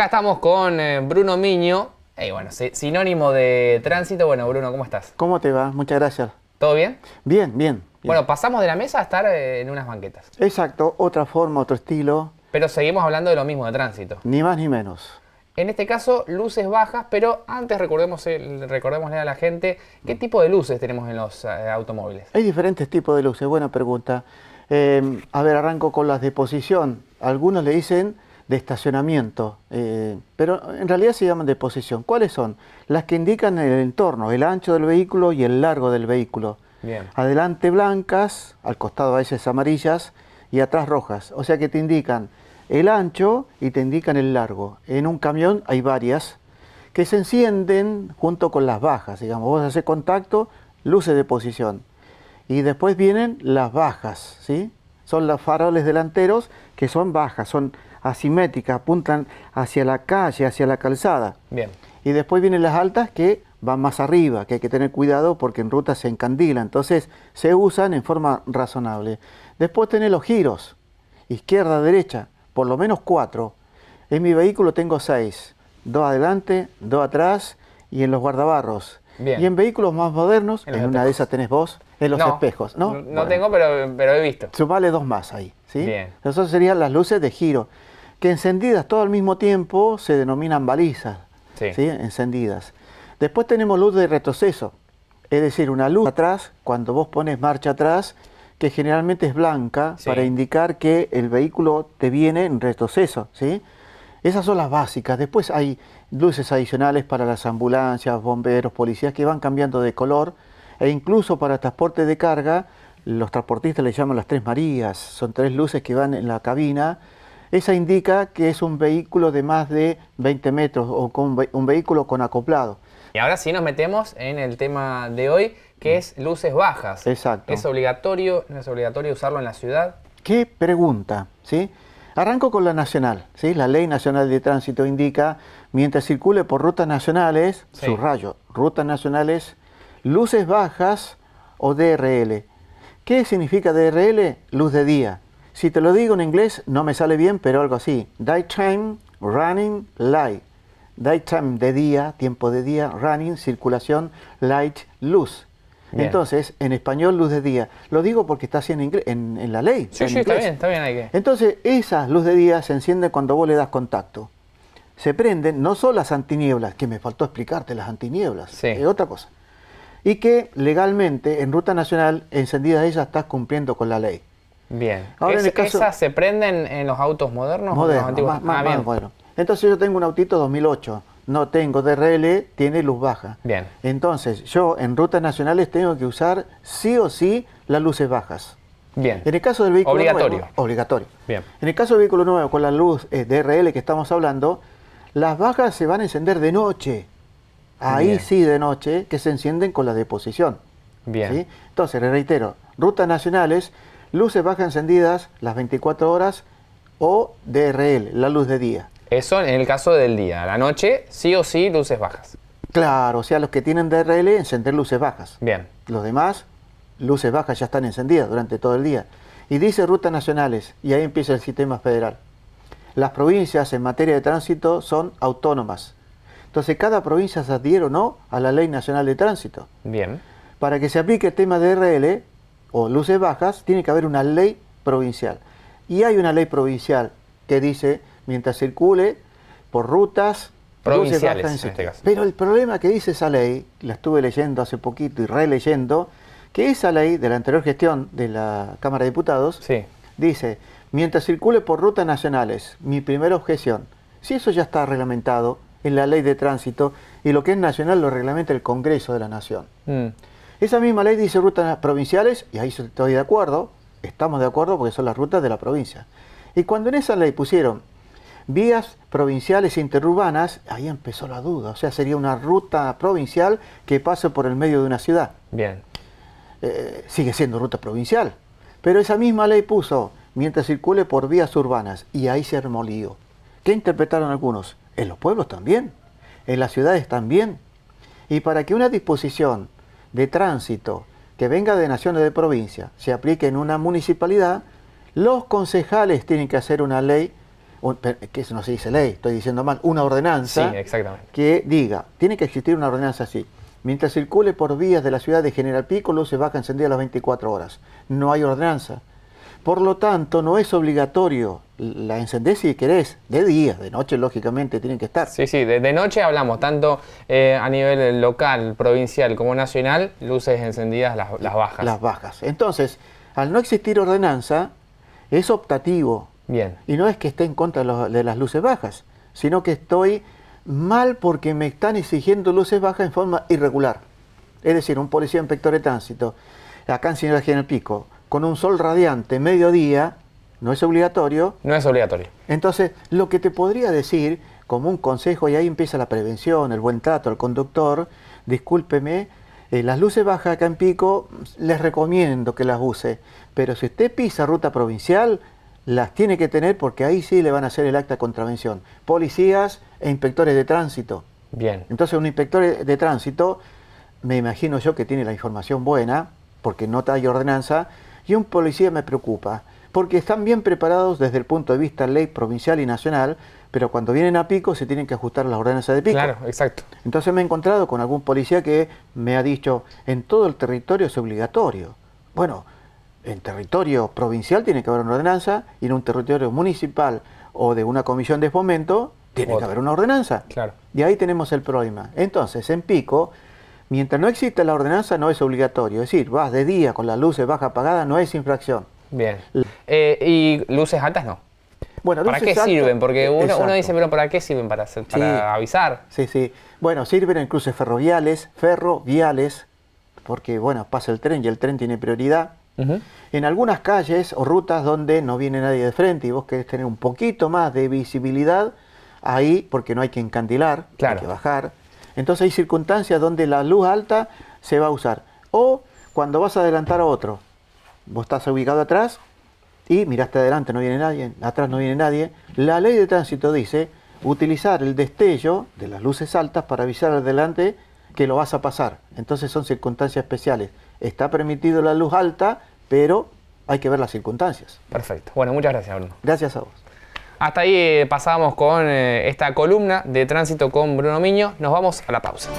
acá estamos con eh, Bruno Miño. bueno, sinónimo de tránsito. Bueno, Bruno, ¿cómo estás? ¿Cómo te va? Muchas gracias. ¿Todo bien? Bien, bien. Bueno, pasamos de la mesa a estar eh, en unas banquetas. Exacto, otra forma, otro estilo. Pero seguimos hablando de lo mismo, de tránsito. Ni más ni menos. En este caso, luces bajas, pero antes recordemos, recordémosle a la gente qué tipo de luces tenemos en los eh, automóviles. Hay diferentes tipos de luces, buena pregunta. a ver, arranco con las de posición. Algunos le dicen de estacionamiento, eh, pero en realidad se llaman de posición. ¿Cuáles son? Las que indican el entorno, el ancho del vehículo y el largo del vehículo. Bien. Adelante blancas, al costado a veces amarillas y atrás rojas. O sea que te indican el ancho y te indican el largo. En un camión hay varias que se encienden junto con las bajas. Digamos, vos haces contacto, luces de posición. Y después vienen las bajas, ¿sí? Son los faroles delanteros que son bajas, son asimétricas, apuntan hacia la calle, hacia la calzada. Bien. Y después vienen las altas que van más arriba, que hay que tener cuidado porque en ruta se encandila. Entonces se usan en forma razonable. Después tenés los giros, izquierda, derecha, por lo menos cuatro. En mi vehículo tengo seis, dos adelante, dos atrás y en los guardabarros. Y en vehículos más modernos, en, una de esas tenés vos, en los espejos, ¿no? No tengo, pero, pero he visto. Sumale dos más ahí, ¿sí? Bien. serían las luces de giro que encendidas todo al mismo tiempo se denominan balizas, sí. encendidas. Después tenemos luz de retroceso, es decir, una luz atrás, cuando vos pones marcha atrás, que generalmente es blanca, para indicar que el vehículo te viene en retroceso. ¿sí? Esas son las básicas. Después hay luces adicionales para las ambulancias, bomberos, policías, que van cambiando de color, e incluso para transporte de carga, los transportistas le llaman las tres Marías, son tres luces que van en la cabina esa indica que es un vehículo de más de 20 metros o con un vehículo con acoplado. Y ahora sí nos metemos en el tema de hoy, que mm. es luces bajas. Exacto. ¿Es obligatorio, es obligatorio usarlo en la ciudad? ¿Qué pregunta? ¿Sí? Arranco con la nacional. ¿sí? La Ley Nacional de Tránsito indica, mientras circule por rutas nacionales, subrayo, rutas nacionales, luces bajas o DRL. ¿Qué significa DRL? Luz de día. Si te lo digo en inglés, no me sale bien, pero algo así. Daytime, running, light. Daytime de día, tiempo de día, running, circulación, light, luz. Entonces, en español, luz de día. Lo digo porque está así en, la ley. Sí, sí, está bien, está bien. Hay Entonces, esa luz de día se enciende cuando vos le das contacto. Se prenden no solo las antinieblas, que me faltó explicarte las antinieblas, es otra cosa. Y que legalmente, en ruta nacional, encendida ellas, estás cumpliendo con la ley. Bien. ¿Esas se prenden en los autos modernos moderno, o los antiguos? Más, ah, Entonces yo tengo un autito 2008, no tengo DRL, tiene luz baja. Bien. Entonces yo en rutas nacionales tengo que usar sí o sí las luces bajas. Bien. En el caso del vehículo obligatorio. Nuevo, obligatorio. Bien. En el caso del vehículo nuevo con la luz eh, DRL que estamos hablando, las bajas se van a encender de noche. Ahí sí de noche que se encienden con la deposición. Bien. ¿sí? Entonces, reitero, rutas nacionales luces bajas encendidas las 24 horas o DRL, la luz de día. Eso en el caso del día. A la noche, sí o sí, luces bajas. Claro, o sea, los que tienen DRL, encender luces bajas. Bien. Los demás, luces bajas ya están encendidas durante todo el día. Y dice rutas nacionales, y ahí empieza el sistema federal. Las provincias en materia de tránsito son autónomas. Entonces, cada provincia se adhiere o no a la Ley Nacional de Tránsito. Bien. Para que se aplique el tema de DRL, o luces bajas, tiene que haber una ley provincial. Y hay una ley provincial que dice, mientras circule por rutas, provinciales, este Pero el problema que dice esa ley, la estuve leyendo hace poquito y releyendo, que esa ley de la anterior gestión de la Cámara de Diputados dice, mientras circule por rutas nacionales, mi primera objeción, si eso ya está reglamentado en la ley de tránsito y lo que es nacional lo reglamenta el Congreso de la Nación. Mm. Esa misma ley dice rutas provinciales, y ahí estoy de acuerdo, estamos de acuerdo porque son las rutas de la provincia. Y cuando en esa ley pusieron vías provinciales interurbanas, ahí empezó la duda. O sea, sería una ruta provincial que pase por el medio de una ciudad. Bien. Eh, sigue siendo ruta provincial. Pero esa misma ley puso, mientras circule por vías urbanas, y ahí se armó lío. ¿Qué interpretaron algunos? En los pueblos también, en las ciudades también. Y para que una disposición de tránsito que venga de naciones de provincia se aplique en una municipalidad, los concejales tienen que hacer una ley, que eso no se dice ley, estoy diciendo mal, una ordenanza que diga, tiene que existir una ordenanza así. Mientras circule por vías de la ciudad de General Pico, se baja encendida a las 24 horas. No hay ordenanza. Por lo tanto, no es obligatorio. La encender si querés, de día, de noche lógicamente tienen que estar. Sí, sí, de, noche hablamos, tanto eh, a nivel local, provincial como nacional, luces encendidas las, bajas. Las bajas. Entonces, al no existir ordenanza, es optativo. Bien. Y no es que esté en contra de, las luces bajas, sino que estoy mal porque me están exigiendo luces bajas en forma irregular. Es decir, un policía inspector de tránsito, acá en Señora General Pico, con un sol radiante, mediodía, no es obligatorio. No es obligatorio. Entonces, lo que te podría decir como un consejo, y ahí empieza la prevención, el buen trato al conductor, discúlpeme, eh, las luces bajas acá en Pico, les recomiendo que las use, pero si usted pisa ruta provincial, las tiene que tener porque ahí sí le van a hacer el acta de contravención. Policías e inspectores de tránsito. Bien. Entonces, un inspector de tránsito, me imagino yo que tiene la información buena, porque no hay ordenanza, y un policía me preocupa, porque están bien preparados desde el punto de vista ley provincial y nacional, pero cuando vienen a pico se tienen que ajustar las ordenanzas de pico. Claro, exacto. Entonces me he encontrado con algún policía que me ha dicho, en todo el territorio es obligatorio. Bueno, en territorio provincial tiene que haber una ordenanza y en un territorio municipal o de una comisión de fomento tiene que haber una ordenanza. Claro. Y ahí tenemos el problema. Entonces, en pico Mientras no exista la ordenanza no es obligatorio, es decir, vas de día con las luces bajas apagadas, no es infracción. Bien. Eh, ¿Y luces altas no? Bueno, ¿Para qué sirven? Porque uno, dice, pero ¿para qué sirven? ¿Para, avisar? Sí, sí. Bueno, sirven en cruces ferroviales, ferroviales, porque, bueno, pasa el tren y el tren tiene prioridad. En algunas calles o rutas donde no viene nadie de frente y vos querés tener un poquito más de visibilidad, ahí, porque no hay que encandilar, hay que bajar. Entonces hay circunstancias donde la luz alta se va a usar. O cuando vas a adelantar a otro, vos estás ubicado atrás y miraste adelante, no viene nadie, atrás no viene nadie. La ley de tránsito dice utilizar el destello de las luces altas para avisar adelante que lo vas a pasar. Entonces son circunstancias especiales. Está permitido la luz alta, pero hay que ver las circunstancias. Perfecto. Bueno, muchas gracias, Bruno. Gracias a vos. Hasta ahí eh, pasamos con eh, esta columna de tránsito con Bruno Miño. Nos vamos a la pausa.